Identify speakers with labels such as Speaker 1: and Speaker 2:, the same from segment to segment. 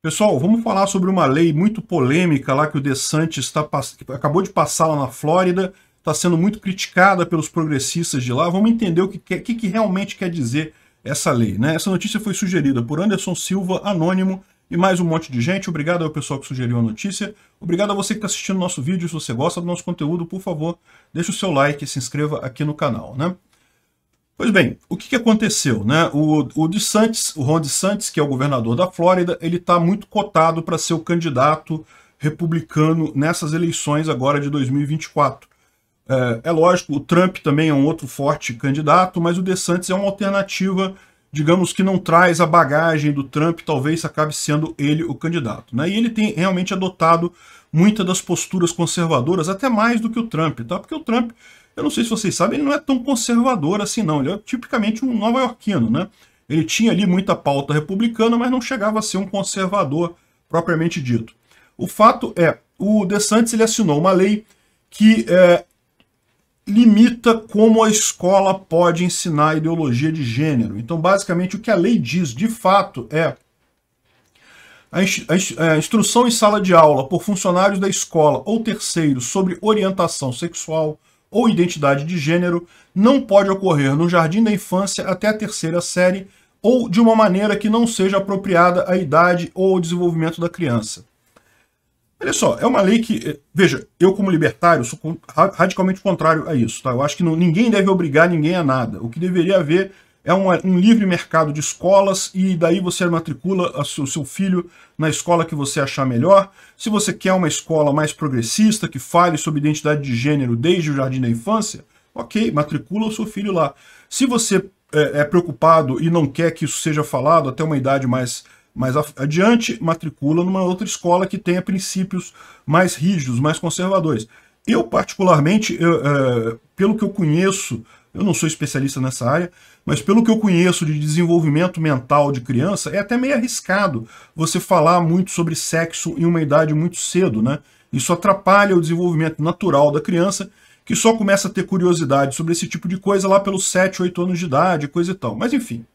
Speaker 1: Pessoal, vamos falar sobre uma lei muito polêmica lá que o DeSantis tá, acabou de passar lá na Flórida, está sendo muito criticada pelos progressistas de lá. Vamos entender o que, que, que realmente quer dizer essa lei. Né? Essa notícia foi sugerida por Anderson Silva, anônimo, e mais um monte de gente. Obrigado ao pessoal que sugeriu a notícia. Obrigado a você que está assistindo nosso vídeo. Se você gosta do nosso conteúdo, por favor, deixe o seu like e se inscreva aqui no canal. Né? Pois bem, o que, que aconteceu? Né? O, o DeSantis, o Ron DeSantis, que é o governador da Flórida, ele está muito cotado para ser o candidato republicano nessas eleições agora de 2024. É, é, lógico, o Trump também é um outro forte candidato, mas o DeSantis é uma alternativa, digamos que não traz a bagagem do Trump, talvez acabe sendo ele o candidato. Né? E ele tem realmente adotado muitas das posturas conservadoras, até mais do que o Trump, tá? porque o Trump eu não sei se vocês sabem, ele não é tão conservador assim não, ele é tipicamente um nova-iorquino, né? Ele tinha ali muita pauta republicana, mas não chegava a ser um conservador propriamente dito. O fato é, o DeSantis ele assinou uma lei que é, limita como a escola pode ensinar ideologia de gênero. Então, basicamente, o que a lei diz, de fato, é a é, instrução em sala de aula por funcionários da escola ou terceiros sobre orientação sexual, ou identidade de gênero não pode ocorrer no jardim da infância até a terceira série ou de uma maneira que não seja apropriada à idade ou ao desenvolvimento da criança. Olha só, é uma lei que, eh, veja, eu como libertário sou radicalmente contrário a isso, tá? Eu acho que não, ninguém deve obrigar ninguém a nada. O que deveria haver é um, um livre mercado de escolas e daí você matricula o seu, seu filho na escola que você achar melhor. Se você quer uma escola mais progressista, que fale sobre identidade de gênero desde o jardim da infância, ok, matricula o seu filho lá. Se você é, é preocupado e não quer que isso seja falado até uma idade mais mais adiante, matricula numa outra escola que tenha princípios mais rígidos, mais conservadores. Eu, particularmente, eu, é, pelo que eu conheço eu não sou especialista nessa área, mas pelo que eu conheço de desenvolvimento mental de criança, é até meio arriscado você falar muito sobre sexo em uma idade muito cedo, né? Isso atrapalha o desenvolvimento natural da criança, que só começa a ter curiosidade sobre esse tipo de coisa lá pelos 7, 8 anos de idade, coisa e tal. Mas enfim,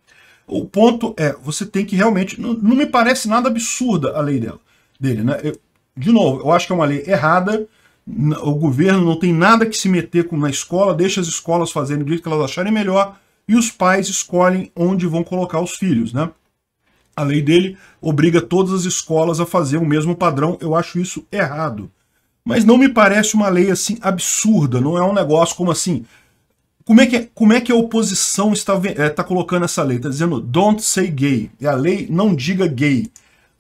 Speaker 1: o ponto é, você tem que realmente... Não, não me parece nada absurda a lei dela, dele, né? Eu, de novo, eu acho que é uma lei errada, o governo não tem nada que se meter com na escola, deixa as escolas fazerem o jeito que elas acharem melhor e os pais escolhem onde vão colocar os filhos, né? A lei dele obriga todas as escolas a fazer o mesmo padrão, eu acho isso errado. Mas não me parece uma lei assim absurda, não é um negócio como assim. Como é que, é, como é que a oposição está, é, está eh, colocando essa lei? Está dizendo don't say gay. É a lei não diga gay.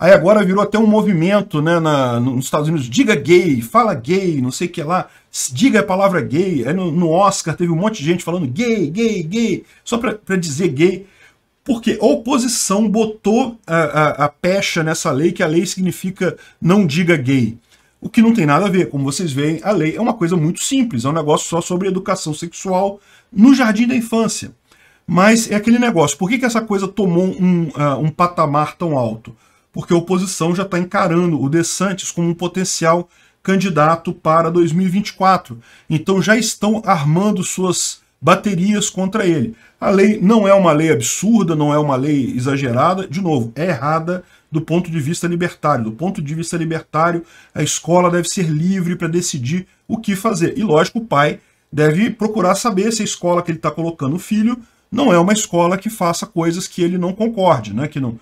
Speaker 1: Aí agora virou até um movimento né, na, nos Estados Unidos. Diga gay, fala gay, não sei o que lá. Diga a palavra gay. Aí no, no Oscar teve um monte de gente falando gay, gay, gay. Só para dizer gay. Porque a oposição botou a, a, a pecha nessa lei, que a lei significa não diga gay. O que não tem nada a ver. Como vocês veem, a lei é uma coisa muito simples. É um negócio só sobre educação sexual no jardim da infância. Mas é aquele negócio. Por que, que essa coisa tomou um, uh, um patamar tão alto? porque a oposição já está encarando o DeSantis como um potencial candidato para 2024. Então já estão armando suas baterias contra ele. A lei não é uma lei absurda, não é uma lei exagerada, de novo, é errada do ponto de vista libertário. Do ponto de vista libertário, a escola deve ser livre para decidir o que fazer. E lógico, o pai deve procurar saber se a escola que ele está colocando o filho não é uma escola que faça coisas que ele não concorde, né? que não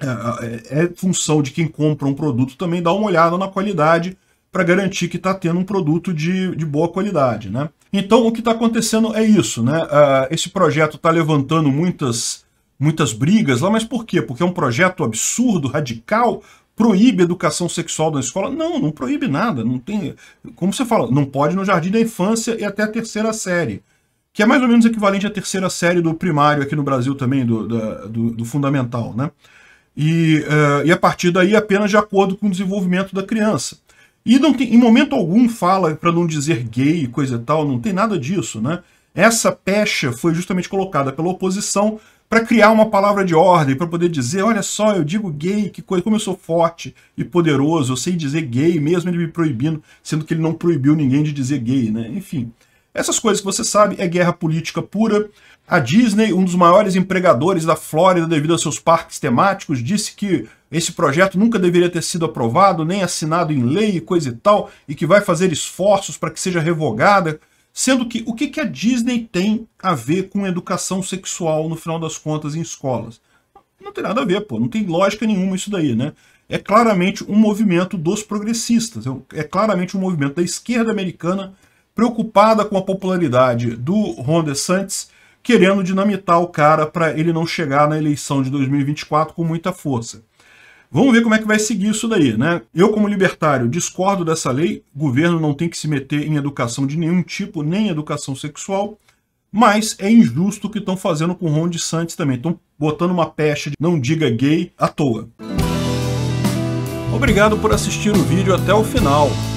Speaker 1: é, é, é função de quem compra um produto também dar uma olhada na qualidade para garantir que está tendo um produto de, de boa qualidade. Né? Então, o que está acontecendo é isso. Né? Uh, esse projeto está levantando muitas, muitas brigas lá, mas por quê? Porque é um projeto absurdo, radical, proíbe educação sexual na escola? Não, não proíbe nada. Não tem, como você fala, não pode no jardim da infância e até a terceira série, que é mais ou menos equivalente à terceira série do primário aqui no Brasil também, do, do, do fundamental. Né? e, uh, e a partir daí apenas de acordo com o desenvolvimento da criança. E não tem, em momento algum fala, para não dizer gay coisa e tal, não tem nada disso, né? Essa pecha foi justamente colocada pela oposição para criar uma palavra de ordem, para poder dizer, olha só, eu digo gay, que coisa, como eu sou forte e poderoso, eu sei dizer gay, mesmo ele me proibindo, sendo que ele não proibiu ninguém de dizer gay, né? Enfim, essas coisas que você sabe é guerra política pura. A Disney, um dos maiores empregadores da Flórida devido a seus parques temáticos, disse que esse projeto nunca deveria ter sido aprovado, nem assinado em lei e coisa e tal, e que vai fazer esforços para que seja revogada. Sendo que o que, que a Disney tem a ver com educação sexual, no final das contas, em escolas? Não tem nada a ver, pô. Não tem lógica nenhuma isso daí, né? É claramente um movimento dos progressistas. É claramente um movimento da esquerda americana preocupada com a popularidade do Ron DeSantis, querendo dinamitar o cara para ele não chegar na eleição de 2024 com muita força. Vamos ver como é que vai seguir isso daí, né? Eu, como libertário, discordo dessa lei. O governo não tem que se meter em educação de nenhum tipo, nem educação sexual. Mas é injusto o que estão fazendo com o Ron DeSantis também. Estão botando uma peste de não diga gay à toa. Obrigado por assistir o vídeo até o final.